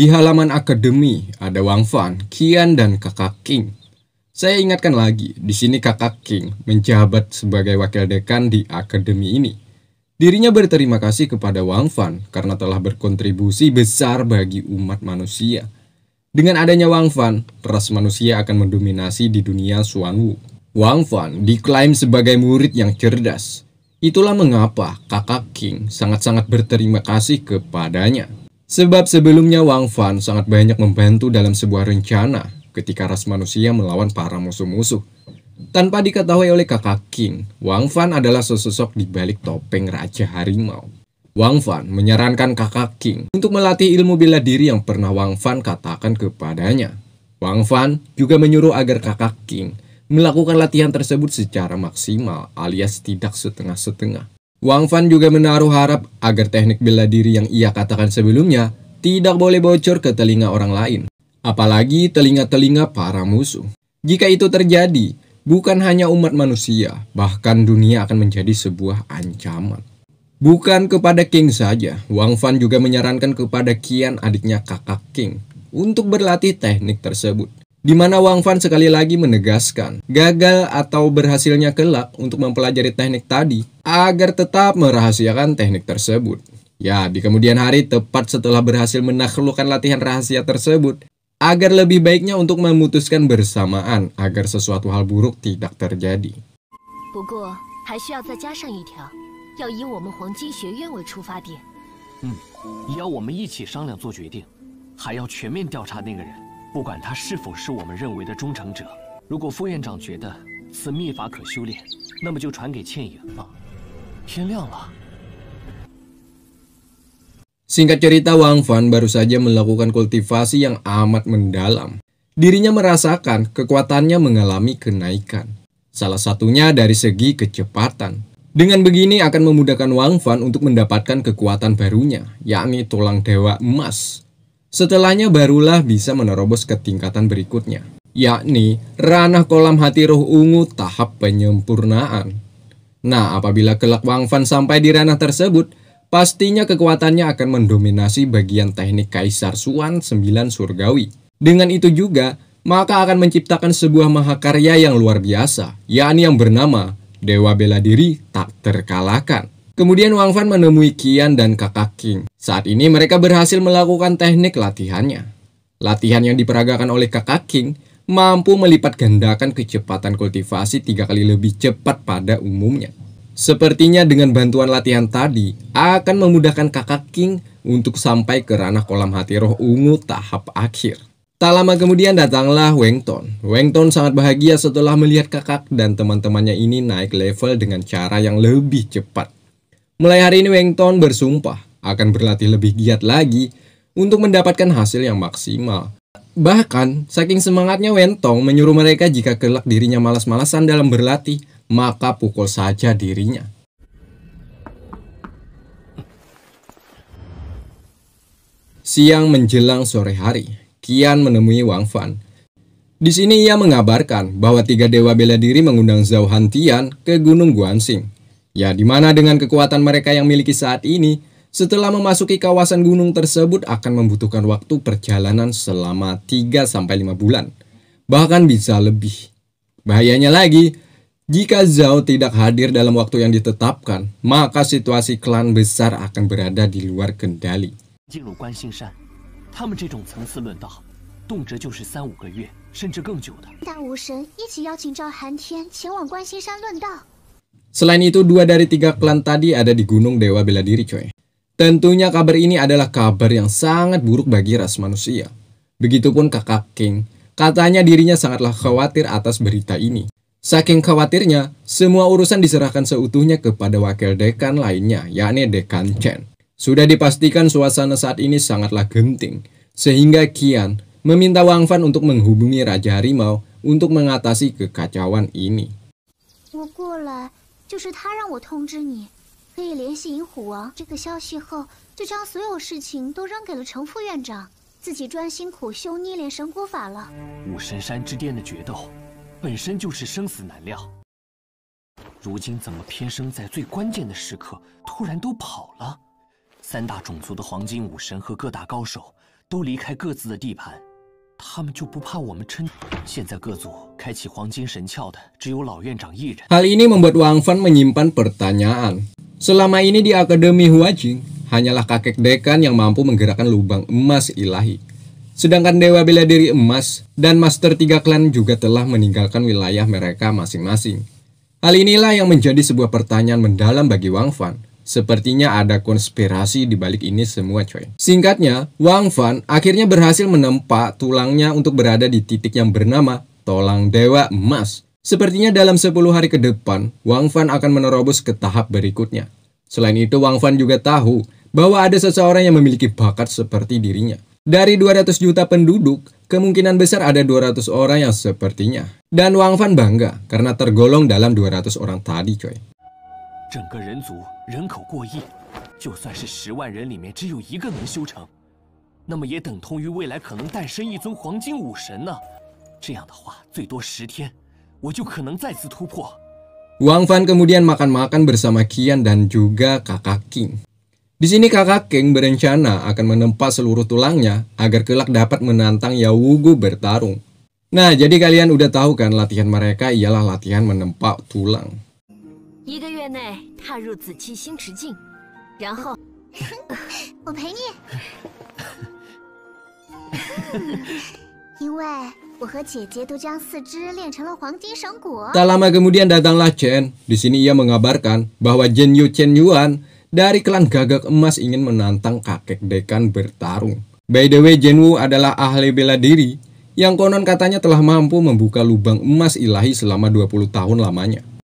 Di halaman akademi ada Wang Fan, Kian, dan Kakak King. Saya ingatkan lagi, di sini Kakak King menjabat sebagai wakil dekan di akademi ini. Dirinya berterima kasih kepada Wang Fan karena telah berkontribusi besar bagi umat manusia. Dengan adanya Wang Fan, ras manusia akan mendominasi di dunia Xuanwu. Wang Fan diklaim sebagai murid yang cerdas. Itulah mengapa kakak King sangat-sangat berterima kasih kepadanya. Sebab sebelumnya Wang Fan sangat banyak membantu dalam sebuah rencana ketika ras manusia melawan para musuh-musuh. Tanpa diketahui oleh kakak King, Wang Fan adalah sosok di balik topeng Raja Harimau. Wang Fan menyarankan kakak King untuk melatih ilmu bela diri yang pernah Wang Fan katakan kepadanya. Wang Fan juga menyuruh agar kakak King melakukan latihan tersebut secara maksimal alias tidak setengah-setengah. Wang Fan juga menaruh harap agar teknik bela diri yang ia katakan sebelumnya tidak boleh bocor ke telinga orang lain, apalagi telinga-telinga para musuh. Jika itu terjadi, bukan hanya umat manusia, bahkan dunia akan menjadi sebuah ancaman. Bukan kepada King saja, Wang Fan juga menyarankan kepada Kian adiknya kakak King untuk berlatih teknik tersebut di mana Wang Fan sekali lagi menegaskan, gagal atau berhasilnya kelak untuk mempelajari teknik tadi agar tetap merahasiakan teknik tersebut. Ya, di kemudian hari tepat setelah berhasil menaklukkan latihan rahasia tersebut, agar lebih baiknya untuk memutuskan bersamaan agar sesuatu hal buruk tidak terjadi. Hmm, Singkat cerita, Wang Fan baru saja melakukan kultivasi yang amat mendalam. Dirinya merasakan kekuatannya mengalami kenaikan. Salah satunya dari segi kecepatan. Dengan begini akan memudahkan Wang Fan untuk mendapatkan kekuatan barunya, yakni tulang dewa emas. Setelahnya barulah bisa menerobos ke tingkatan berikutnya, yakni ranah kolam hati roh ungu tahap penyempurnaan. Nah, apabila kelak Wang Fan sampai di ranah tersebut, pastinya kekuatannya akan mendominasi bagian teknik Kaisar Suan 9 Surgawi. Dengan itu juga, maka akan menciptakan sebuah mahakarya yang luar biasa, yakni yang bernama Dewa Bela Diri Tak Terkalahkan. Kemudian Wang Fan menemui Kian dan kakak King. Saat ini mereka berhasil melakukan teknik latihannya. Latihan yang diperagakan oleh kakak King mampu melipat gandakan kecepatan kultivasi tiga kali lebih cepat pada umumnya. Sepertinya dengan bantuan latihan tadi akan memudahkan kakak King untuk sampai ke ranah kolam hati roh ungu tahap akhir. Tak lama kemudian datanglah Wengton. Wengton sangat bahagia setelah melihat kakak dan teman-temannya ini naik level dengan cara yang lebih cepat. Mulai hari ini Weng Wellington bersumpah akan berlatih lebih giat lagi untuk mendapatkan hasil yang maksimal. Bahkan, saking semangatnya Wentong menyuruh mereka jika kelak dirinya malas-malasan dalam berlatih, maka pukul saja dirinya. Siang menjelang sore hari, Kian menemui Wang Fan. Di sini ia mengabarkan bahwa tiga dewa bela diri mengundang Zhao Hantian ke Gunung Guansing Ya, di mana dengan kekuatan mereka yang miliki saat ini, setelah memasuki kawasan gunung tersebut akan membutuhkan waktu perjalanan selama 3-5 bulan. Bahkan bisa lebih. Bahayanya lagi, jika Zhao tidak hadir dalam waktu yang ditetapkan, maka situasi klan besar akan berada di luar kendali. Selain itu, dua dari tiga klan tadi ada di Gunung Dewa Bela Diri, coy. Tentunya kabar ini adalah kabar yang sangat buruk bagi ras manusia. Begitupun kakak King. Katanya dirinya sangatlah khawatir atas berita ini. Saking khawatirnya, semua urusan diserahkan seutuhnya kepada wakil dekan lainnya, yakni Dekan Chen. Sudah dipastikan suasana saat ini sangatlah genting, sehingga Kian meminta Wang Fan untuk menghubungi Raja Harimau untuk mengatasi kekacauan ini. 就是他让我通知你，可以联系银虎王。这个消息后，就将所有事情都扔给了程副院长，自己专心苦修逆炼神骨法了。武神山之巅的决斗，本身就是生死难料。如今怎么偏生在最关键的时刻，突然都跑了？三大种族的黄金武神和各大高手，都离开各自的地盘。Hal ini membuat Wang Fan menyimpan pertanyaan. Selama ini di Akademi Huajing, hanyalah kakek dekan yang mampu menggerakkan lubang emas ilahi. Sedangkan Dewa Bela Diri Emas dan Master Tiga Klan juga telah meninggalkan wilayah mereka masing-masing. Hal inilah yang menjadi sebuah pertanyaan mendalam bagi Wang Fan. Sepertinya ada konspirasi di balik ini semua coy. Singkatnya, Wang Fan akhirnya berhasil menempa tulangnya untuk berada di titik yang bernama Tolang Dewa Emas. Sepertinya dalam 10 hari ke depan, Wang Fan akan menerobos ke tahap berikutnya. Selain itu, Wang Fan juga tahu bahwa ada seseorang yang memiliki bakat seperti dirinya. Dari 200 juta penduduk, kemungkinan besar ada 200 orang yang sepertinya. Dan Wang Fan bangga karena tergolong dalam 200 orang tadi coy. 整个人族人口过亿，就算是十万人里面只有一个能修成，那么也等同于未来可能诞生一尊黄金武神呢。这样的话，最多十天，我就可能再次突破。Wang Fan kemudian makan-makan bersama Kian dan juga kakak King. Di sini kakak King berencana akan menempa seluruh tulangnya agar kelak dapat menantang Wugu bertarung. Nah, jadi kalian udah tahu kan latihan mereka ialah latihan menempa tulang. Tak lama kemudian datanglah Chen. Di sini ia mengabarkan bahwa Chen Yu Chen Yuan dari klan gagak emas ingin menantang kakek dekan bertarung. By the way, Chen Wu adalah ahli bela diri yang konon katanya telah mampu membuka lubang emas ilahi selama 20 tahun lamanya.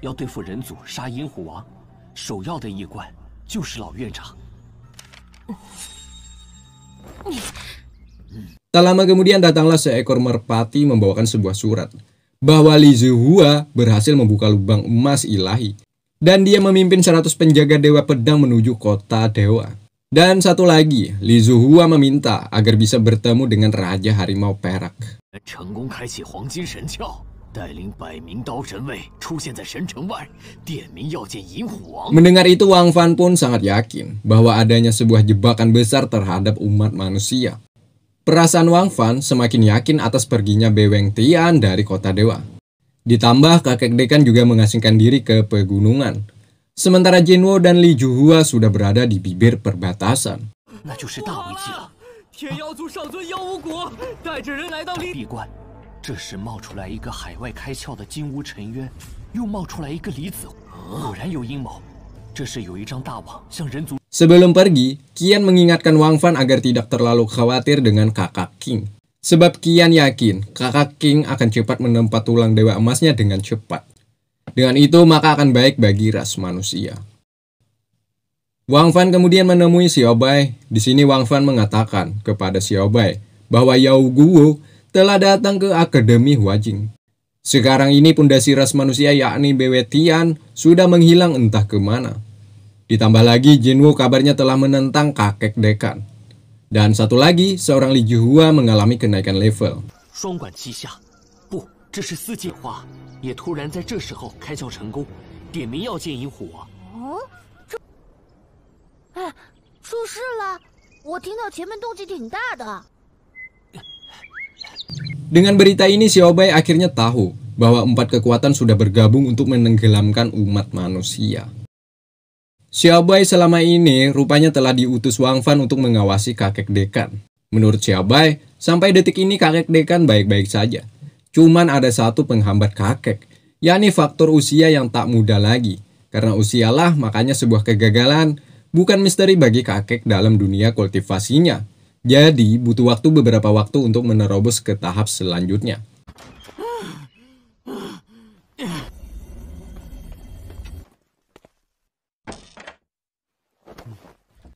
要对付人族杀阴虎王，首要的一关就是老院长。Tak lama kemudian datanglah seekor merpati membawakan sebuah surat bahwa Li Zihua berhasil membuka lubang emas ilahi dan dia memimpin 100 penjaga dewa pedang menuju kota dewa. Dan satu lagi, Li Zihua meminta agar bisa bertemu dengan Raja Harimau Perak. 成功开启黄金神窍。Mendengar itu Wang Fan pun sangat yakin bahwa adanya sebuah jebakan besar terhadap umat manusia. Perasaan Wang Fan semakin yakin atas perginya Beweng Tian dari kota dewa. Ditambah kakek dekan juga mengasingkan diri ke pegunungan. Sementara Jinwo dan Li Juhua sudah berada di bibir perbatasan. Nah, 就是大危机了。铁妖族上尊妖巫国带着人来到李闭关。Sebelum pergi, Kian mengingatkan Wang Fan agar tidak terlalu khawatir dengan kakak King. Sebab Kian yakin kakak King akan cepat menempat tulang dewa emasnya dengan cepat. Dengan itu maka akan baik bagi ras manusia. Wang Fan kemudian menemui Bai. Di sini Wang Fan mengatakan kepada Bai bahwa Yao Guo telah datang ke Akademi Huajing. Sekarang ini pondasi ras manusia yakni Bewetian sudah menghilang entah kemana. Ditambah lagi Jinwu kabarnya telah menentang kakek dekan. Dan satu lagi, seorang Li Juhua mengalami kenaikan level. Dengan berita ini, Xiaobai akhirnya tahu bahwa empat kekuatan sudah bergabung untuk menenggelamkan umat manusia. Xiaobai selama ini rupanya telah diutus Wang Fan untuk mengawasi kakek dekan. Menurut Xiaobai, sampai detik ini kakek dekan baik-baik saja. Cuman ada satu penghambat kakek, yakni faktor usia yang tak muda lagi. Karena usialah makanya sebuah kegagalan bukan misteri bagi kakek dalam dunia kultivasinya. Jadi, butuh waktu beberapa waktu untuk menerobos ke tahap selanjutnya.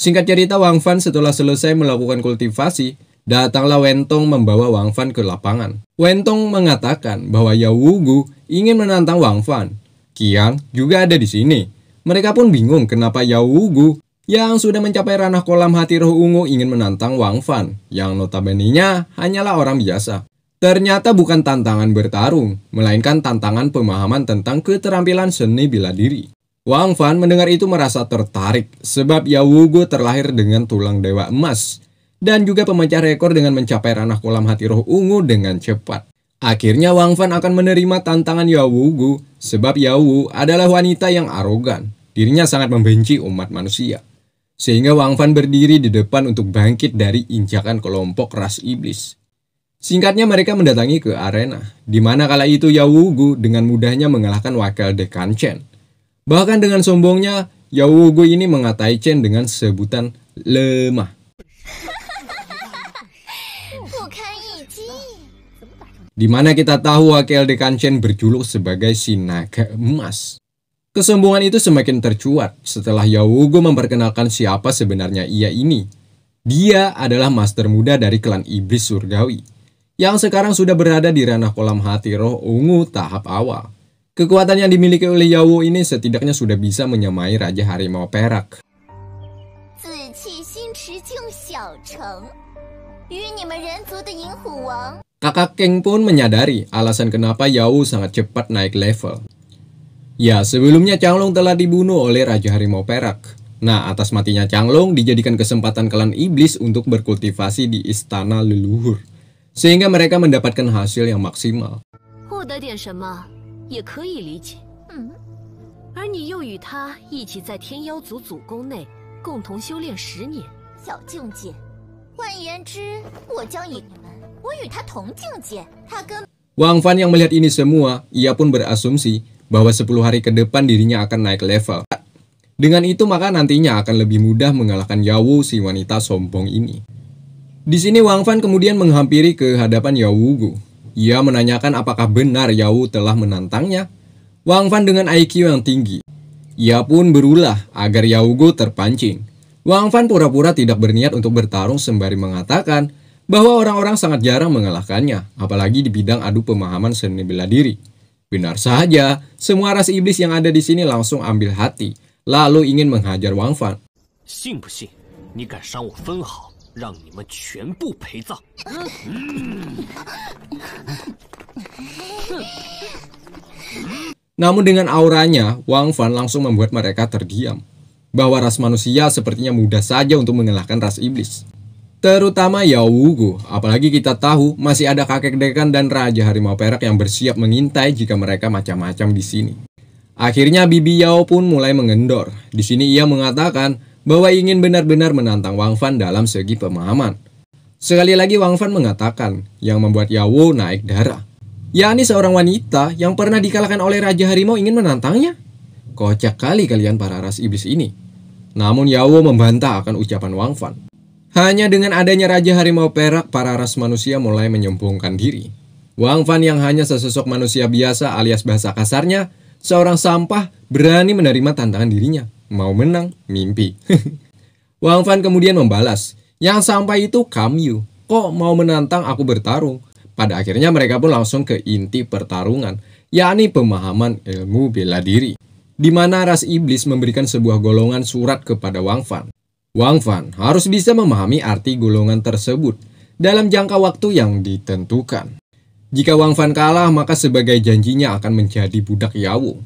Singkat cerita, Wang Fan setelah selesai melakukan kultivasi, datanglah Wentong membawa Wang Fan ke lapangan. Wentong mengatakan bahwa Yao Wugu ingin menantang Wang Fan. Qiang juga ada di sini. Mereka pun bingung kenapa Yao Wugu yang sudah mencapai ranah kolam hati roh ungu ingin menantang Wang Fan, yang notabene hanyalah orang biasa. Ternyata bukan tantangan bertarung, melainkan tantangan pemahaman tentang keterampilan seni bila diri. Wang Fan mendengar itu merasa tertarik, sebab Yawugo terlahir dengan tulang dewa emas, dan juga pemecah rekor dengan mencapai ranah kolam hati roh ungu dengan cepat. Akhirnya Wang Fan akan menerima tantangan Yawugo, sebab Yawu adalah wanita yang arogan. Dirinya sangat membenci umat manusia. Sehingga Wang Fan berdiri di depan untuk bangkit dari injakan kelompok ras iblis. Singkatnya mereka mendatangi ke arena, di mana kala itu Yawugu dengan mudahnya mengalahkan wakil Dekan Chen. Bahkan dengan sombongnya, Yawugu ini mengatai Chen dengan sebutan lemah. Di mana kita tahu wakil Dekan Chen berjuluk sebagai si naga emas. Kesombongan itu semakin tercuat setelah Yawugo memperkenalkan siapa sebenarnya ia ini. Dia adalah master muda dari klan iblis surgawi, yang sekarang sudah berada di ranah kolam hati roh ungu tahap awal. Kekuatan yang dimiliki oleh Yawo ini setidaknya sudah bisa menyamai Raja Harimau Perak. Kakak Keng pun menyadari alasan kenapa Yawu sangat cepat naik level. Ya, sebelumnya Changlong telah dibunuh oleh Raja Harimau Perak. Nah, atas matinya Changlong dijadikan kesempatan klan iblis untuk berkultivasi di istana leluhur. Sehingga mereka mendapatkan hasil yang maksimal. Wang Fan yang melihat ini semua, ia pun berasumsi bahwa 10 hari ke depan dirinya akan naik level. Dengan itu maka nantinya akan lebih mudah mengalahkan Yawu si wanita sombong ini. Di sini Wang Fan kemudian menghampiri ke hadapan Yawu Ia menanyakan apakah benar Yawu telah menantangnya. Wang Fan dengan IQ yang tinggi. Ia pun berulah agar Yawu terpancing. Wang Fan pura-pura tidak berniat untuk bertarung sembari mengatakan bahwa orang-orang sangat jarang mengalahkannya, apalagi di bidang adu pemahaman seni bela diri. Benar saja, semua ras iblis yang ada di sini langsung ambil hati, lalu ingin menghajar Wang Fan. Namun dengan auranya, Wang Fan langsung membuat mereka terdiam. Bahwa ras manusia sepertinya mudah saja untuk mengalahkan ras iblis terutama Yawugo. Apalagi kita tahu masih ada kakek dekan dan raja harimau perak yang bersiap mengintai jika mereka macam-macam di sini. Akhirnya Bibi Yao pun mulai mengendor. Di sini ia mengatakan bahwa ingin benar-benar menantang Wang Fan dalam segi pemahaman. Sekali lagi Wang Fan mengatakan yang membuat Wu naik darah. yakni seorang wanita yang pernah dikalahkan oleh Raja Harimau ingin menantangnya. Kocak kali kalian para ras iblis ini. Namun Wu membantah akan ucapan Wang Fan. Hanya dengan adanya Raja Harimau Perak, para ras manusia mulai menyombongkan diri. Wang Fan yang hanya sesosok manusia biasa alias bahasa kasarnya, seorang sampah berani menerima tantangan dirinya. Mau menang, mimpi. Wang Fan kemudian membalas, yang sampah itu kamu, Kok mau menantang aku bertarung? Pada akhirnya mereka pun langsung ke inti pertarungan, yakni pemahaman ilmu bela diri. Di mana ras iblis memberikan sebuah golongan surat kepada Wang Fan Wang Fan harus bisa memahami arti golongan tersebut dalam jangka waktu yang ditentukan. Jika Wang Fan kalah, maka sebagai janjinya akan menjadi budak Yao.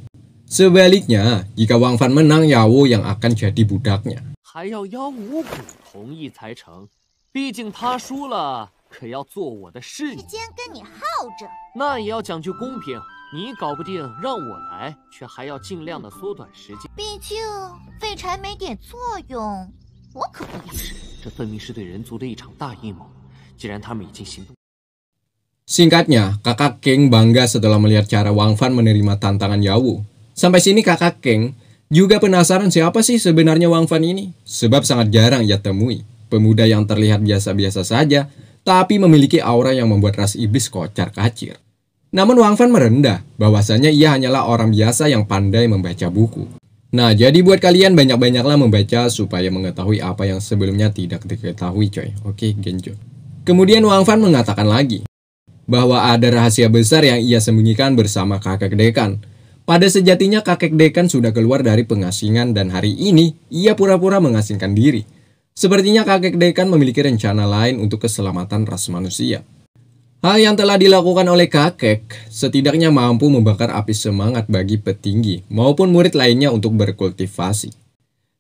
Sebaliknya, jika Wang Fan menang, Yao yang akan jadi budaknya. Singkatnya, kakak King bangga setelah melihat cara Wang Fan menerima tantangan Yawu. Sampai sini kakak King juga penasaran siapa sih sebenarnya Wang Fan ini, sebab sangat jarang ia temui. Pemuda yang terlihat biasa-biasa saja, tapi memiliki aura yang membuat ras iblis kocar kacir. Namun Wang Fan merendah, bahwasanya ia hanyalah orang biasa yang pandai membaca buku. Nah, jadi buat kalian banyak-banyaklah membaca supaya mengetahui apa yang sebelumnya tidak diketahui, coy. Oke, Genjo. Kemudian Wang Fan mengatakan lagi bahwa ada rahasia besar yang ia sembunyikan bersama kakek dekan. Pada sejatinya kakek dekan sudah keluar dari pengasingan dan hari ini ia pura-pura mengasingkan diri. Sepertinya kakek dekan memiliki rencana lain untuk keselamatan ras manusia. Hal yang telah dilakukan oleh kakek setidaknya mampu membakar api semangat bagi petinggi maupun murid lainnya untuk berkultivasi.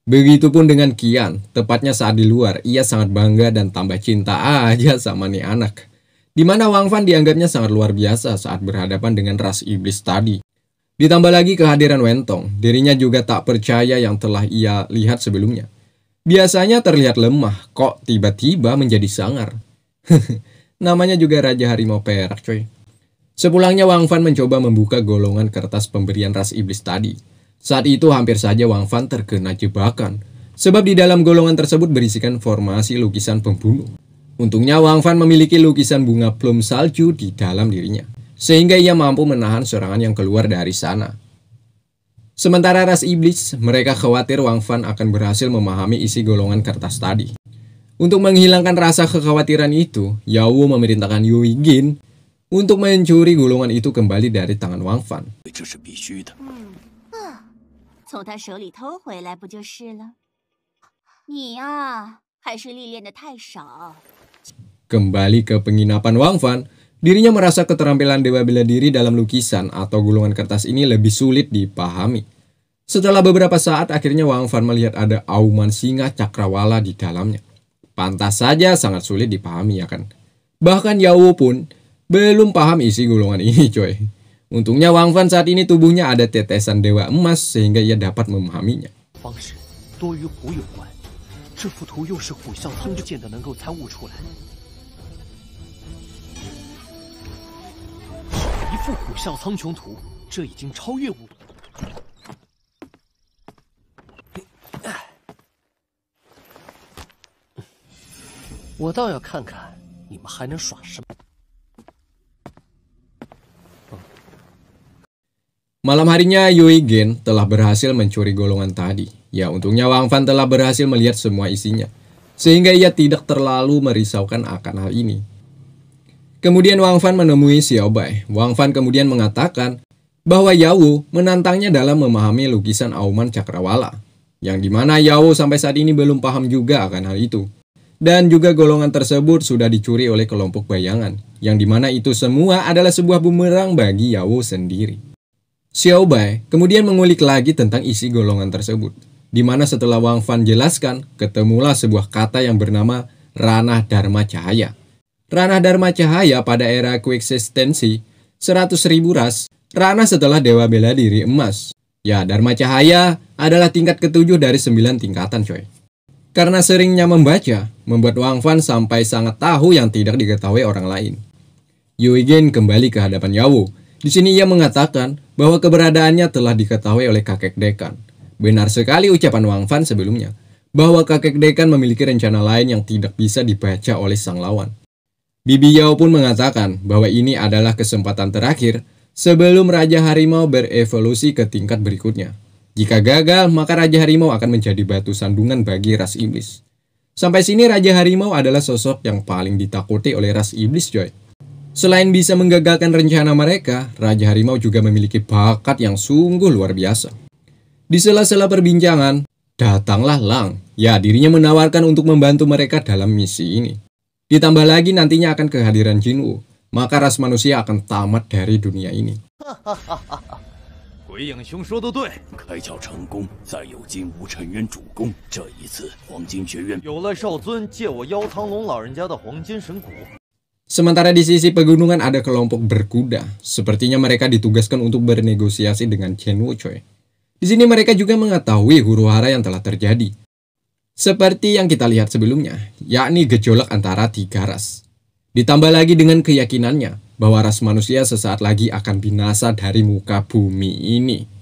Begitupun dengan Kian, tepatnya saat di luar, ia sangat bangga dan tambah cinta aja sama nih anak. Di mana Wang Fan dianggapnya sangat luar biasa saat berhadapan dengan ras iblis tadi. Ditambah lagi kehadiran Wentong, dirinya juga tak percaya yang telah ia lihat sebelumnya. Biasanya terlihat lemah, kok tiba-tiba menjadi sangar. Namanya juga Raja Harimau Perak, coy. Sepulangnya Wang Fan mencoba membuka golongan kertas pemberian ras iblis tadi. Saat itu hampir saja Wang Fan terkena jebakan. Sebab di dalam golongan tersebut berisikan formasi lukisan pembunuh. Untungnya Wang Fan memiliki lukisan bunga plum salju di dalam dirinya. Sehingga ia mampu menahan serangan yang keluar dari sana. Sementara ras iblis, mereka khawatir Wang Fan akan berhasil memahami isi golongan kertas tadi. Untuk menghilangkan rasa kekhawatiran itu, Yao memerintahkan Yu Yigin untuk mencuri gulungan itu kembali dari tangan Wang Fan. Kembali ke penginapan Wang Fan, dirinya merasa keterampilan dewa bela diri dalam lukisan atau gulungan kertas ini lebih sulit dipahami. Setelah beberapa saat, akhirnya Wang Fan melihat ada auman singa cakrawala di dalamnya. Pantas saja sangat sulit dipahami ya kan. Bahkan Yao pun belum paham isi gulungan ini coy. Untungnya Wang Fan saat ini tubuhnya ada tetesan dewa emas sehingga ia dapat memahaminya. 我倒要看看你们还能耍什么。Malam harinya Yui Gen telah berhasil mencuri golongan tadi. Ya untungnya Wang Fan telah berhasil melihat semua isinya. Sehingga ia tidak terlalu merisaukan akan hal ini. Kemudian Wang Fan menemui Xiao Bai. Wang Fan kemudian mengatakan bahwa Yao menantangnya dalam memahami lukisan Auman Cakrawala. Yang dimana Yao sampai saat ini belum paham juga akan hal itu. Dan juga golongan tersebut sudah dicuri oleh kelompok bayangan, yang dimana itu semua adalah sebuah bumerang bagi Yao sendiri. Xiao Bai kemudian mengulik lagi tentang isi golongan tersebut, dimana setelah Wang Fan jelaskan, ketemulah sebuah kata yang bernama ranah Dharma Cahaya. Ranah Dharma Cahaya pada era koeksistensi 100.000 ras, ranah setelah Dewa Bela Diri Emas. Ya, Dharma Cahaya adalah tingkat ketujuh dari sembilan tingkatan coy. Karena seringnya membaca, membuat Wang Fan sampai sangat tahu yang tidak diketahui orang lain. Yuigen kembali ke hadapan Yawu. Di sini ia mengatakan bahwa keberadaannya telah diketahui oleh kakek dekan. Benar sekali ucapan Wang Fan sebelumnya, bahwa kakek dekan memiliki rencana lain yang tidak bisa dibaca oleh sang lawan. Bibi Yao pun mengatakan bahwa ini adalah kesempatan terakhir sebelum Raja Harimau berevolusi ke tingkat berikutnya. Jika gagal, maka Raja Harimau akan menjadi batu sandungan bagi ras iblis. Sampai sini Raja Harimau adalah sosok yang paling ditakuti oleh ras iblis, Joy. Selain bisa menggagalkan rencana mereka, Raja Harimau juga memiliki bakat yang sungguh luar biasa. Di sela-sela perbincangan, datanglah Lang. Ya, dirinya menawarkan untuk membantu mereka dalam misi ini. Ditambah lagi nantinya akan kehadiran Jinwu, maka ras manusia akan tamat dari dunia ini. Sementara di sisi pegunungan ada kelompok berkuda. Sepertinya mereka ditugaskan untuk bernegosiasi dengan Chen Wuchoy. Di sini mereka juga mengetahui huru hara yang telah terjadi. Seperti yang kita lihat sebelumnya, yakni gejolak antara tiga ras. Ditambah lagi dengan keyakinannya bahwa ras manusia sesaat lagi akan binasa dari muka bumi ini.